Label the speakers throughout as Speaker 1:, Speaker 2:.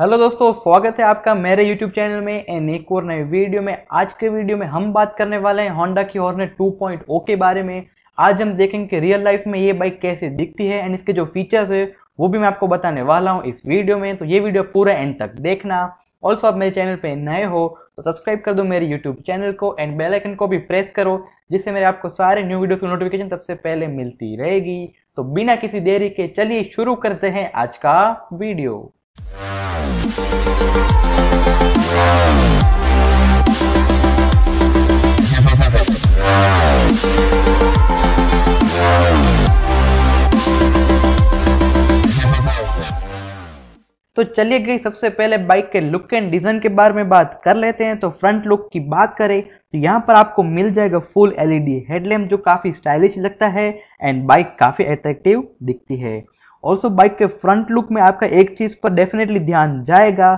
Speaker 1: Hello दोस्तों स्वागत है आपका मेरे यूट्यूब चैनल में एंड एक और नए वीडियो में आज के वीडियो में हम बात करने वाले हैं होंडा की हॉर्नेट 2.0 के बारे में आज हम देखेंगे कि रियल लाइफ में ये बाइक कैसे दिखती है एंड इसके जो फीचर्स है वो भी मैं आपको बताने वाला हूँ इस वीडियो में तो ये वीडियो पूरा एंड तक देखना ऑल्सो आप मेरे चैनल पर नए हो तो सब्सक्राइब कर दो मेरे यूट्यूब चैनल को एंड बेलाइकन को भी प्रेस करो जिससे मेरे आपको सारे न्यू वीडियो की नोटिफिकेशन सबसे पहले मिलती रहेगी तो बिना किसी देरी के चलिए शुरू करते हैं आज का वीडियो तो चलिए गई सबसे पहले बाइक के लुक एंड डिज़ाइन के बारे में बात कर लेते हैं तो फ्रंट लुक की बात करें तो यहाँ पर आपको मिल जाएगा फुल एलईडी हेडलैम्प जो काफ़ी स्टाइलिश लगता है एंड बाइक काफ़ी अट्रैक्टिव दिखती है ऑल्सो बाइक के फ्रंट लुक में आपका एक चीज़ पर डेफिनेटली ध्यान जाएगा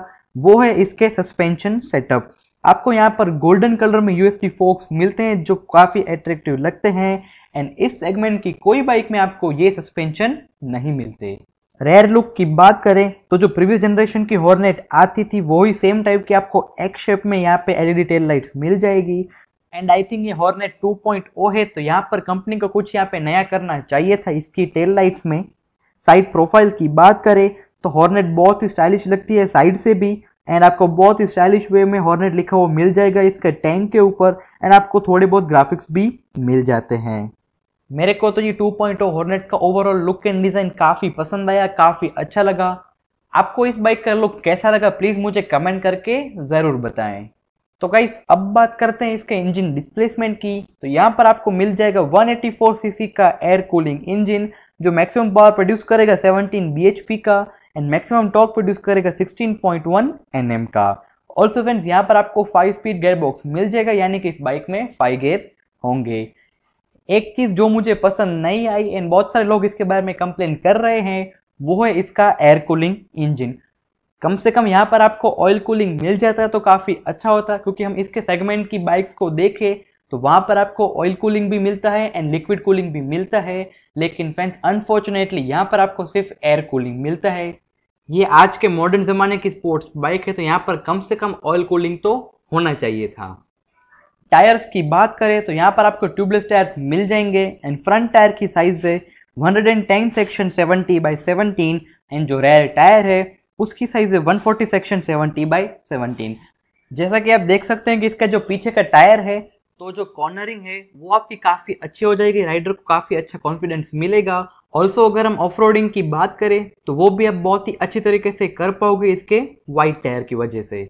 Speaker 1: वो है इसके सस्पेंशन सेटअप आपको यहाँ पर गोल्डन कलर में यूएसपी फोक्स मिलते हैं जो काफ़ी अट्रैक्टिव लगते हैं एंड इस सेगमेंट की कोई बाइक में आपको ये सस्पेंशन नहीं मिलते रेयर लुक की बात करें तो जो प्रीवियस जनरेशन की हॉर्नेट आती थी वो ही सेम टाइप की आपको एक शेप में यहाँ पे एलईडी टेल लाइट्स मिल जाएगी एंड आई थिंक ये हॉर्नेट 2.0 है तो यहाँ पर कंपनी को कुछ यहाँ पे नया करना चाहिए था इसकी टेल लाइट्स में साइड प्रोफाइल की बात करें तो हॉर्नेट बहुत ही स्टाइलिश लगती है साइड से भी एंड आपको बहुत ही स्टाइलिश वे में हॉर्नेट लिखा हुआ मिल जाएगा इसके टैंक के ऊपर एंड आपको थोड़े बहुत ग्राफिक्स भी मिल जाते हैं मेरे को तो ये 2.0 हॉर्नेट का ओवरऑल लुक एंड डिज़ाइन काफ़ी पसंद आया काफ़ी अच्छा लगा आपको इस बाइक का लुक कैसा लगा प्लीज़ मुझे कमेंट करके ज़रूर बताएँ तो गाइस अब बात करते हैं इसके इंजन डिस्प्लेसमेंट की तो यहाँ पर आपको मिल जाएगा 184 सीसी का एयर कूलिंग इंजन जो मैक्सिमम पावर प्रोड्यूस करेगा 17 बीएचपी का एंड मैक्सिमम टॉर्क प्रोड्यूस करेगा 16.1 एम का ऑल्सो फ्रेंड्स यहाँ पर आपको फाइव स्पीड गेयर बॉक्स मिल जाएगा यानी कि इस बाइक में फाइव गेयर होंगे एक चीज़ जो मुझे पसंद नहीं आई एंड बहुत सारे लोग इसके बारे में कंप्लेन कर रहे हैं वो है इसका एयर कूलिंग इंजिन कम से कम यहाँ पर आपको ऑयल कूलिंग मिल जाता है तो काफ़ी अच्छा होता है क्योंकि हम इसके सेगमेंट की बाइक्स को देखें तो वहाँ पर आपको ऑयल कूलिंग भी मिलता है एंड लिक्विड कूलिंग भी मिलता है लेकिन फ्रेंड्स अनफॉर्चुनेटली यहाँ पर आपको सिर्फ एयर कूलिंग मिलता है ये आज के मॉडर्न ज़माने की स्पोर्ट्स बाइक है तो यहाँ पर कम से कम ऑयल कूलिंग तो होना चाहिए था टायर्स की बात करें तो यहाँ पर आपको ट्यूबलेस टायर्स मिल जाएंगे एंड फ्रंट टायर की साइज है ten section seventy by seventeen and जो रेयर टायर है उसकी साइज़ है one forty section seventy by seventeen जैसा कि आप देख सकते हैं कि इसका जो पीछे का टायर है तो जो कॉर्नरिंग है वो आपकी काफ़ी अच्छी हो जाएगी राइडर को काफ़ी अच्छा कॉन्फिडेंस मिलेगा ऑल्सो अगर हम ऑफ की बात करें तो वो भी आप बहुत ही अच्छी तरीके से कर पाओगे इसके वाइट टायर की वजह से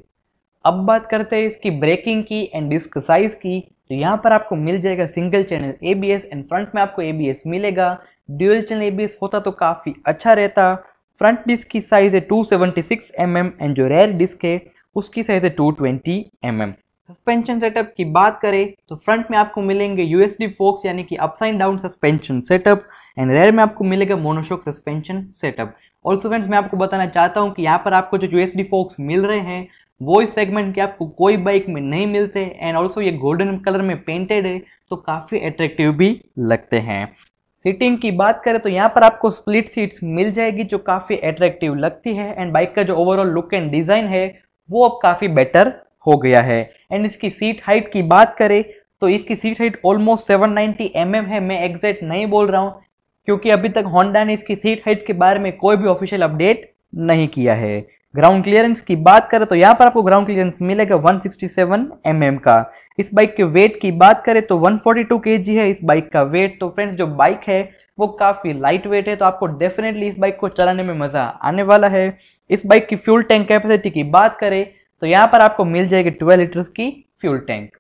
Speaker 1: अब बात करते हैं इसकी ब्रेकिंग की एंड डिस्क साइज की तो यहाँ पर आपको मिल जाएगा single channel A B S and front में आपको ए बी एस मिलेगा dual channel A B S होता तो काफ़ी अच्छा रहता फ्रंट डिस्क की साइज है 276 सेवेंटी mm एंड जो रेयर डिस्क है उसकी साइज है 220 ट्वेंटी mm. सस्पेंशन सेटअप की बात करें तो फ्रंट में आपको मिलेंगे यूएसडी फोक्स यानी कि upside down suspension setup and rear में आपको मिलेगा monoshock suspension setup also friends मैं आपको बताना चाहता हूँ कि यहाँ पर आपको जो यूएसडी फोक्स मिल रहे हैं वो इस सेगमेंट के आपको कोई बाइक में नहीं मिलते एंड ऑल्सो ये गोल्डन कलर में पेंटेड है तो काफ़ी अट्रैक्टिव भी लगते हैं सीटिंग की बात करें तो यहाँ पर आपको स्प्लिट सीट्स मिल जाएगी जो काफ़ी अट्रैक्टिव लगती है एंड बाइक का जो ओवरऑल लुक एंड डिज़ाइन है वो अब काफ़ी बेटर हो गया है एंड इसकी सीट हाइट की बात करें तो इसकी seat height almost 790 ninety mm है मैं एग्जैक्ट नहीं बोल रहा हूँ क्योंकि अभी तक होंडा ने इसकी सीट हाइट के बारे में कोई भी ऑफिशियल अपडेट नहीं किया है ग्राउंड क्लियरेंस की बात करें तो यहाँ पर आपको ग्राउंड क्लियरेंस मिलेगा 167 mm का इस बाइक के वेट की बात करें तो 142 फोर्टी है इस बाइक का वेट तो फ्रेंड्स जो बाइक है वो काफ़ी लाइट वेट है तो आपको डेफिनेटली इस बाइक को चलाने में मज़ा आने वाला है इस बाइक की फ्यूल टैंक कैपेसिटी की बात करें तो यहाँ पर आपको मिल जाएगी ट्वेल्व लीटर्स की फ्यूल टैंक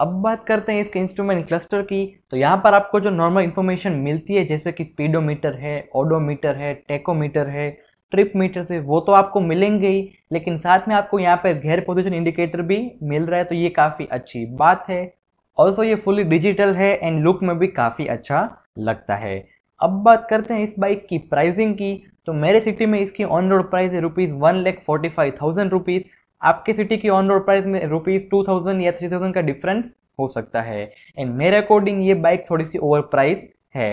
Speaker 1: अब बात करते हैं इसके इंस्ट्रूमेंट क्लस्टर की तो यहाँ पर आपको जो नॉर्मल इन्फॉर्मेशन मिलती है जैसे कि स्पीडोमीटर है ओडोमीटर है टेकोमीटर है ट्रिप मीटर से वो तो आपको मिलेंगे ही लेकिन साथ में आपको यहाँ पर घेर पोजिशन इंडिकेटर भी मिल रहा है तो ये काफ़ी अच्छी बात है ऑल्सो ये फुली डिजिटल है एंड लुक में भी काफ़ी अच्छा लगता है अब बात करते हैं इस बाइक की प्राइसिंग की तो मेरे सिटी में इसकी ऑन रोड प्राइस है rupees one lakh forty five thousand rupees आपके सिटी की ऑन रोड प्राइस में रुपीज़ टू थाउजेंड या थ्री थाउजेंड का डिफरेंस हो सकता है एंड मेरे अकॉर्डिंग ये बाइक थोड़ी सी ओवर प्राइस है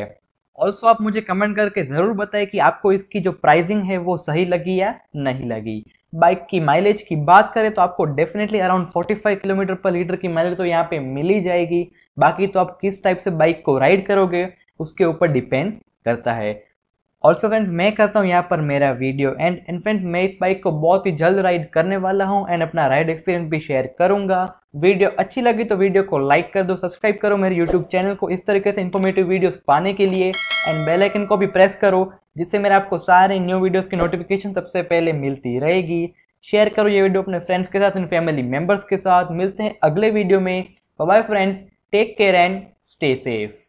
Speaker 1: ऑल्सो आप मुझे कमेंट करके ज़रूर बताएं कि आपको इसकी जो प्राइसिंग है वो सही लगी या नहीं लगी बाइक की माइलेज की बात करें तो आपको definitely around 45 kilometre per litre की माइलेज तो यहाँ पे मिल ही जाएगी बाकी तो आप किस टाइप से बाइक को राइड करोगे उसके ऊपर डिपेंड करता है ऑल्सो फ्रेंड्स मैं करता हूँ यहाँ पर मेरा वीडियो एंड एंड फ्रेंड्स मैं इस बाइक को बहुत ही जल्द राइड करने वाला हूँ एंड अपना राइड एक्सपीरियंस भी शेयर करूँगा वीडियो अच्छी लगी तो वीडियो को लाइक कर दो सब्सक्राइब करो मेरे यूट्यूब चैनल को इस तरीके से इन्फॉर्मेटिव वीडियोस पाने के लिए एंड बेलाइकन को भी प्रेस करो जिससे मेरे आपको सारे न्यू वीडियोज़ की नोटिफिकेशन सबसे पहले मिलती रहेगी शेयर करो ये वीडियो अपने फ्रेंड्स के साथ एंड फैमिली मेम्बर्स के साथ मिलते हैं अगले वीडियो में bye friends take care and stay safe